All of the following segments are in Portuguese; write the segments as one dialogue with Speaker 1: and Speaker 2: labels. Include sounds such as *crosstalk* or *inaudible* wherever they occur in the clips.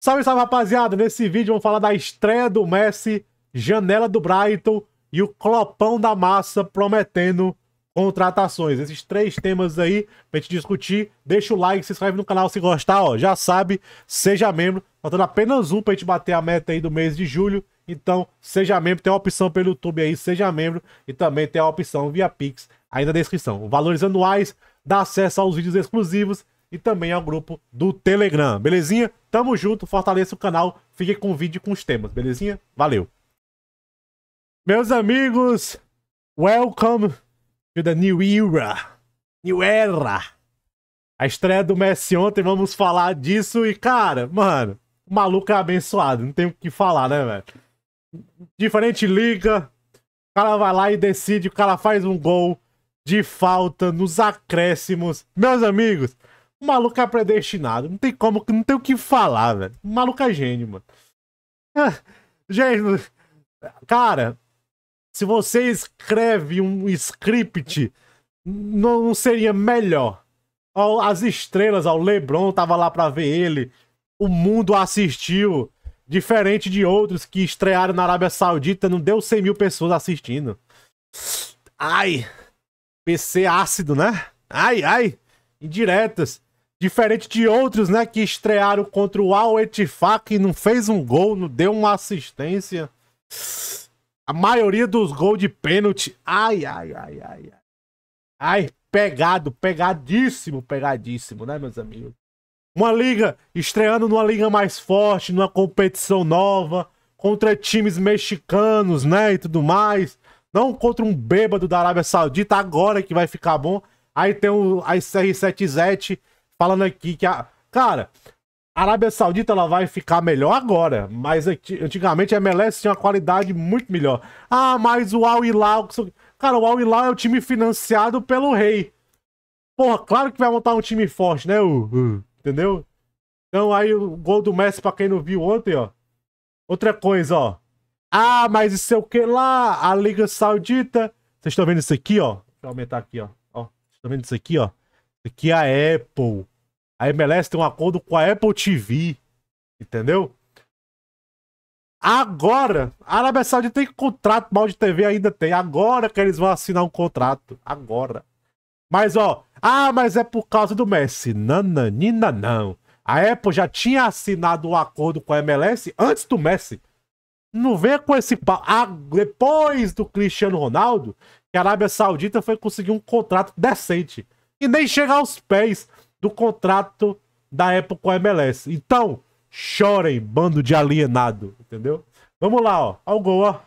Speaker 1: Salve, salve, rapaziada! Nesse vídeo vamos falar da estreia do Messi, janela do Brighton e o clopão da massa prometendo contratações. Esses três temas aí pra gente discutir. Deixa o like, se inscreve no canal se gostar, ó. Já sabe, seja membro. Faltando apenas um pra gente bater a meta aí do mês de julho. Então, seja membro, tem a opção pelo YouTube aí, seja membro. E também tem a opção via Pix aí na descrição. Valores anuais, dá acesso aos vídeos exclusivos e também ao grupo do Telegram, belezinha? Tamo junto, fortaleça o canal, fique com o vídeo e com os temas, belezinha? Valeu! Meus amigos, welcome to the new era, new era. A estreia do Messi ontem, vamos falar disso e, cara, mano, o maluco é abençoado, não tem o que falar, né, velho? Diferente liga, o cara vai lá e decide, o cara faz um gol de falta nos acréscimos. Meus amigos, o maluco é predestinado. Não tem como, não tem o que falar, velho. O maluco é gênio, mano. Ah, gente, cara, se você escreve um script, não seria melhor? As estrelas, o LeBron tava lá pra ver ele. O mundo assistiu. Diferente de outros que estrearam na Arábia Saudita, não deu 100 mil pessoas assistindo. Ai, PC ácido, né? Ai, ai, indiretas. Diferente de outros, né, que estrearam contra o Al Etifak que não fez um gol, não deu uma assistência. A maioria dos gols de pênalti. Ai, ai, ai, ai, ai. Ai, pegado, pegadíssimo, pegadíssimo, né, meus amigos? Uma liga estreando numa liga mais forte, numa competição nova, contra times mexicanos, né, e tudo mais. Não contra um bêbado da Arábia Saudita agora que vai ficar bom. Aí tem o as CR77 falando aqui que a. Cara, a Arábia Saudita ela vai ficar melhor agora, mas antigamente a MLS tinha uma qualidade muito melhor. Ah, mas o Al Hilal, cara, o Al Hilal é o time financiado pelo rei. Porra, claro que vai montar um time forte, né? Uh, entendeu? Então aí o gol do Messi para quem não viu ontem, ó. Outra coisa, ó. Ah, mas isso é o que lá? A Liga Saudita. Vocês estão vendo isso aqui, ó? Deixa eu aumentar aqui, ó. ó. Vocês estão vendo isso aqui, ó? Isso aqui é a Apple. A MLS tem um acordo com a Apple TV. Entendeu? Agora, a Arábia Saudita tem contrato mal de TV, ainda tem. Agora que eles vão assinar um contrato. Agora. Mas, ó, ah, mas é por causa do Messi. Nananina, não. A Apple já tinha assinado um acordo com a MLS antes do Messi. Não vem com esse pau. Ah, depois do Cristiano Ronaldo, que a Arábia Saudita foi conseguir um contrato decente. E nem chegar aos pés do contrato da época com a MLS. Então, chorem, bando de alienado, entendeu? Vamos lá, ó. Ao gol, ó.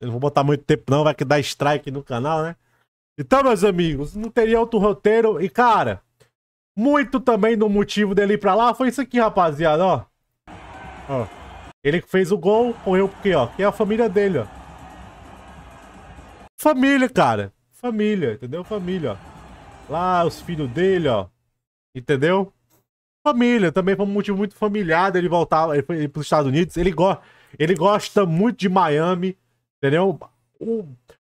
Speaker 1: Eu não vou botar muito tempo, não, vai que dá strike no canal, né? Então, meus amigos, não teria outro roteiro. E, cara, muito também do motivo dele ir pra lá foi isso aqui, rapaziada, ó. Ó. Ele fez o gol, correu porque, ó, que é a família dele, ó. Família, cara. Família, entendeu? Família, ó. Lá, os filhos dele, ó. Entendeu? Família, também foi um motivo muito familiar dele voltar ele foi para os Estados Unidos. Ele, go ele gosta muito de Miami, entendeu? O,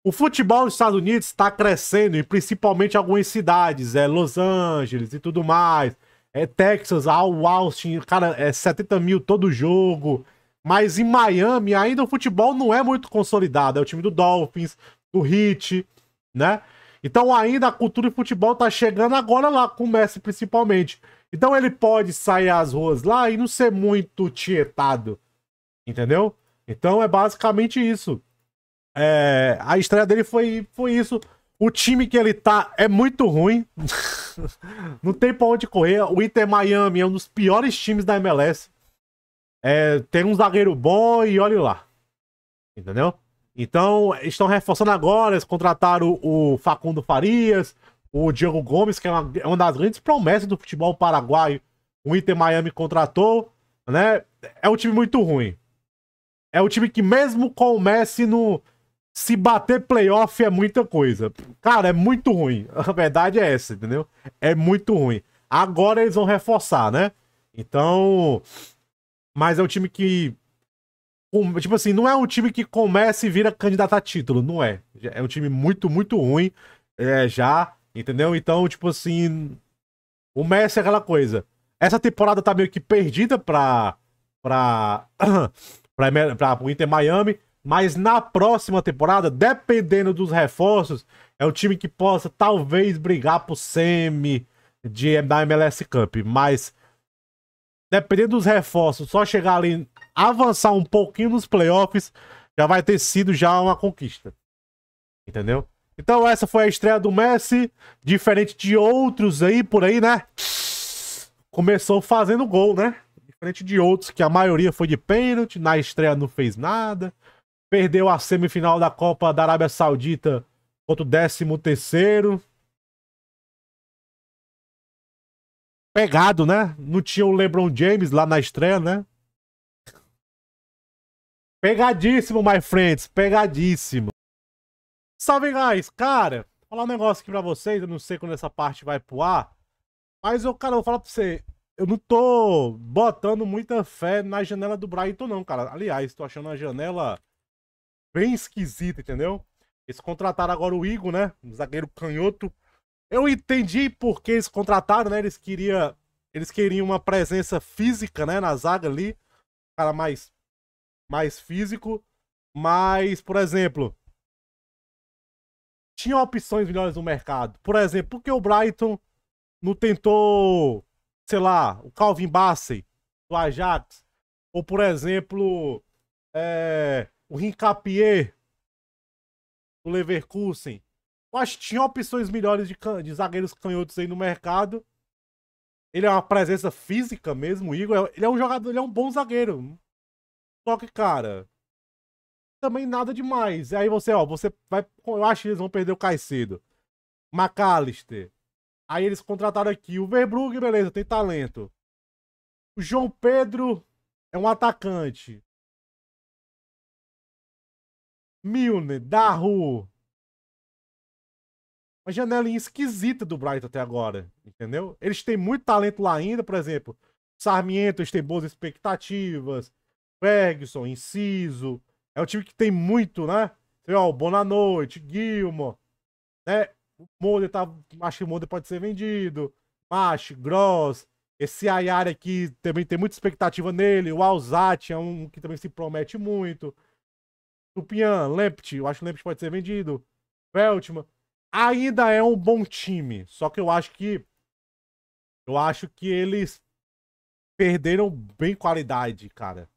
Speaker 1: o futebol dos Estados Unidos está crescendo, e principalmente algumas cidades, é Los Angeles e tudo mais. É Texas, Austin, cara, é 70 mil todo jogo. Mas em Miami ainda o futebol não é muito consolidado. É o time do Dolphins, do Heat, né? Então ainda a cultura de futebol tá chegando agora lá com o Messi principalmente. Então ele pode sair às ruas lá e não ser muito tietado, entendeu? Então é basicamente isso. É, a estreia dele foi, foi isso. O time que ele tá é muito ruim. *laughs* não tem pra onde correr. O Inter Miami é um dos piores times da MLS. É, tem um zagueiro bom e olhe lá. Entendeu? Então, estão reforçando agora, eles contrataram o, Facundo Farias, o Diego Gomes, que é uma, é uma, das grandes promessas do futebol paraguaio. O Inter Miami contratou, né? É um time muito ruim. É um time que mesmo com o Messi no se bater playoff é muita coisa. Cara, é muito ruim. *laughs* A verdade é essa, entendeu? É muito ruim. Agora eles vão reforçar, né? Então, mas é um time que Tipo assim, não é um time que começa e vira candidato a título, não é. É um time muito, muito ruim é, já, entendeu? Então, tipo assim, o Messi é aquela coisa. Essa temporada tá meio que perdida pra, pra, *clears throat* pra, pra, Inter Miami, mas na próxima temporada, dependendo dos reforços, é um time que possa talvez brigar pro semi de, da MLS Cup, mas dependendo dos reforços, só chegar ali avançar um pouquinho nos playoffs, já vai ter sido já uma conquista. Entendeu? Então essa foi a estreia do Messi, diferente de outros aí por aí, né? Começou fazendo gol, né? Diferente de outros que a maioria foi de pênalti, na estreia não fez nada. Perdeu a semifinal da Copa da Arábia Saudita contra o 13 terceiro. Pegado, né? Não tinha o LeBron James lá na estreia, né? Pegadíssimo, my friends. Pegadíssimo. Salve, guys. Cara, vou falar um negócio aqui pra vocês. Eu não sei quando essa parte vai pro ar. Mas, eu, cara, eu vou falar pra você. Eu não tô botando muita fé na janela do Brighton, não, cara. Aliás, tô achando a janela bem esquisita, entendeu? Eles contrataram agora o Igor, né? Um zagueiro canhoto. Eu entendi por que eles contrataram, né? Eles queriam, eles queriam uma presença física, né? Na zaga ali. Cara mais mais físico. Mas, por exemplo, tinha opções melhores no mercado. Por exemplo, por que o Brighton não tentou, sei lá, o Calvin Bassey do Ajax? Ou, por exemplo, é, o Rincapier do Leverkusen? Eu acho que tinha opções melhores de, de zagueiros canhotos aí no mercado. Ele é uma presença física mesmo, o Igor. É, ele é um jogador, ele é um bom zagueiro. Só que, cara, também nada demais. Aí você, ó, você vai. Eu acho que eles vão perder o Caicedo. McAllister. Aí eles contrataram aqui o Verbrugge, beleza, tem talento. O João Pedro é um atacante. Milner, Daru. Uma janelinha esquisita do Brighton até agora, entendeu? Eles têm muito talento lá ainda, por exemplo. Sarmiento, eles têm boas expectativas. Ferguson, Inciso. É um time que tem muito, né? Tem, ó, Boa Noite, Gilmore, né? O Mulder tá. Acho que o Mulder pode ser vendido. Mach, Gross. Esse Ayari aqui também tem muita expectativa nele. O Alzati é um que também se promete muito. Tupian, Lempt, eu acho que o Lempt pode ser vendido. Veltman. Ainda é um bom time. Só que eu acho que. Eu acho que eles perderam bem qualidade, cara.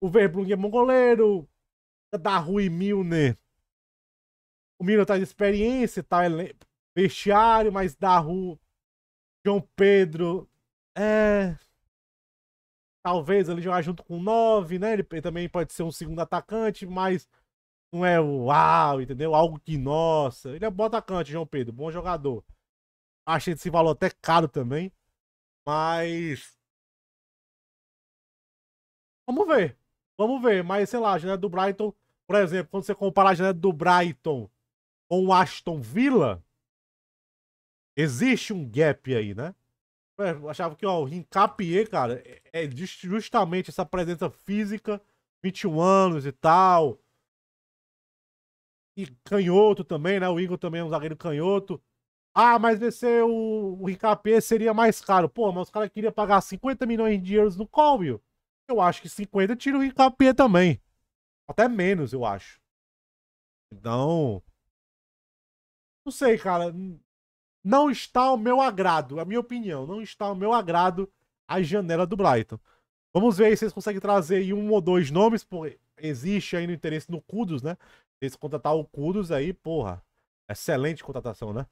Speaker 1: O Verbruggen é bom goleiro. Da Rui Milner. O Milner tá de experiência, tá vestiário, mas Daru, João Pedro, é... Talvez ele jogar junto com o 9, né? Ele também pode ser um segundo atacante, mas não é uau, entendeu? Algo que, nossa. Ele é bom atacante, João Pedro, bom jogador. Achei esse valor até caro também, mas. Vamos ver. Vamos ver, mas sei lá, a janela do Brighton, por exemplo, quando você comparar a janela do Brighton com o Aston Villa, existe um gap aí, né? É, eu achava que ó, o Rincapier, cara, é, é justamente essa presença física, 21 anos e tal. E canhoto também, né? O Igor também é um zagueiro canhoto. Ah, mas descer é o, o Rincapier seria mais caro. Pô, mas os caras queriam pagar 50 milhões de euros no Colville. Eu acho que 50 tira o Incapia também. Até menos, eu acho. Então. Não sei, cara. Não está ao meu agrado, é a minha opinião. Não está ao meu agrado a janela do Brighton. Vamos ver se eles conseguem trazer um ou dois nomes, porque existe ainda interesse no Kudos, né? Se eles contratar o Kudos aí, porra. Excelente contratação, né?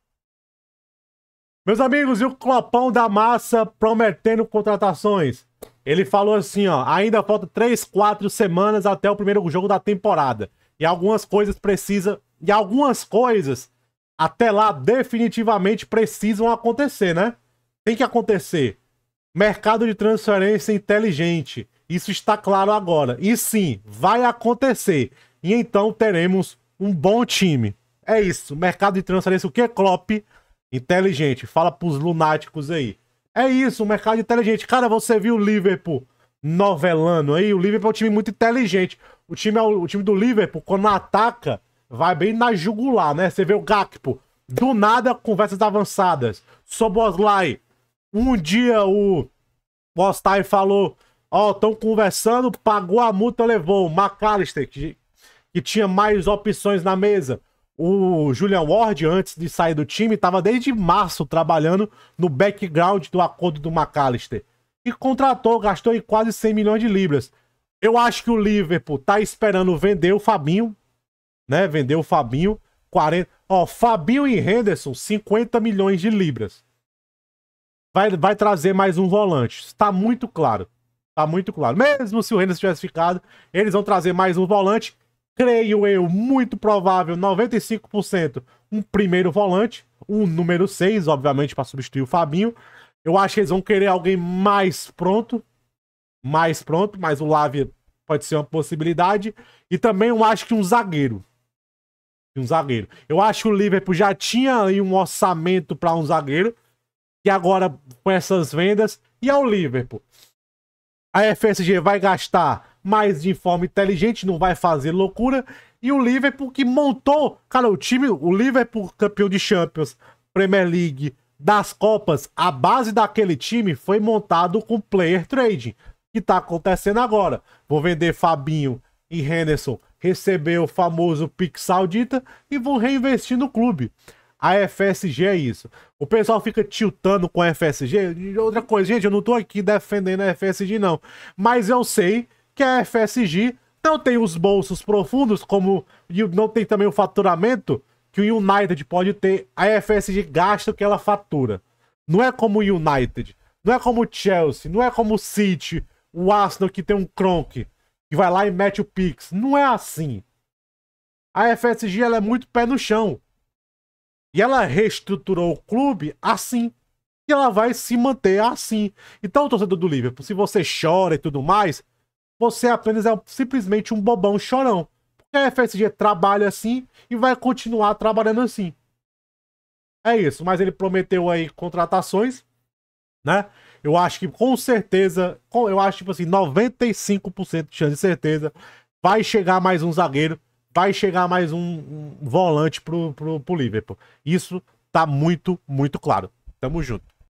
Speaker 1: Meus amigos, e o Clopão da Massa prometendo contratações. Ele falou assim, ó, ainda falta 3, 4 semanas até o primeiro jogo da temporada. E algumas coisas precisa, e algumas coisas até lá definitivamente precisam acontecer, né? Tem que acontecer. Mercado de transferência inteligente. Isso está claro agora. E sim, vai acontecer. E então teremos um bom time. É isso. Mercado de transferência o que, Klopp? Inteligente. Fala pros lunáticos aí. É isso, o mercado inteligente. Cara, você viu o Liverpool novelando aí? O Liverpool é um time muito inteligente. O time, é o time do Liverpool, quando ataca, vai bem na jugular, né? Você vê o Gakpo, do nada, conversas avançadas. Soboslai, um dia o Bostai falou, ó, oh, estão conversando, pagou a multa, levou. O McAllister, que, que tinha mais opções na mesa, o Julian Ward, antes de sair do time, estava desde março trabalhando no background do acordo do McAllister. E contratou, gastou em quase 100 milhões de libras. Eu acho que o Liverpool tá esperando vender o Fabinho, né? Vender o Fabinho, 40... Ó, Fabinho e Henderson, 50 milhões de libras. Vai, vai trazer mais um volante. Está muito claro. Tá muito claro. Mesmo se o Henderson tivesse ficado, eles vão trazer mais um volante creio eu, muito provável, 95%, um primeiro volante, um número 6, obviamente, para substituir o Fabinho. Eu acho que eles vão querer alguém mais pronto, mais pronto, mas o Lavi pode ser uma possibilidade. E também eu acho que um zagueiro. Um zagueiro. Eu acho que o Liverpool já tinha aí um orçamento para um zagueiro. E agora, com essas vendas, e ao Liverpool? A FSG vai gastar mas de forma inteligente, não vai fazer loucura. E o Liverpool que montou, cara, o time, o Liverpool campeão de Champions, Premier League, das Copas, a base daquele time foi montado com player trading, que tá acontecendo agora. Vou vender Fabinho e Henderson, receber o famoso Pix Saudita e vou reinvestir no clube. A FSG é isso. O pessoal fica tiltando com a FSG. Outra coisa, gente, eu não tô aqui defendendo a FSG, não. Mas eu sei que é a FSG não tem os bolsos profundos, como não tem também o faturamento que o United pode ter. A FSG gasta o que ela fatura. Não é como o United, não é como o Chelsea, não é como o City, o Arsenal que tem um Kronk, que vai lá e mete o Pix. Não é assim. A FSG ela é muito pé no chão. E ela reestruturou o clube assim. E ela vai se manter assim. Então, torcedor do Liverpool, se você chora e tudo mais, você apenas é simplesmente um bobão chorão. Porque a FSG trabalha assim e vai continuar trabalhando assim. É isso, mas ele prometeu aí contratações, né? Eu acho que com certeza, eu acho tipo assim, 95% de chance de certeza vai chegar mais um zagueiro, vai chegar mais um, um volante pro, pro, pro Liverpool. Isso tá muito, muito claro. Tamo junto.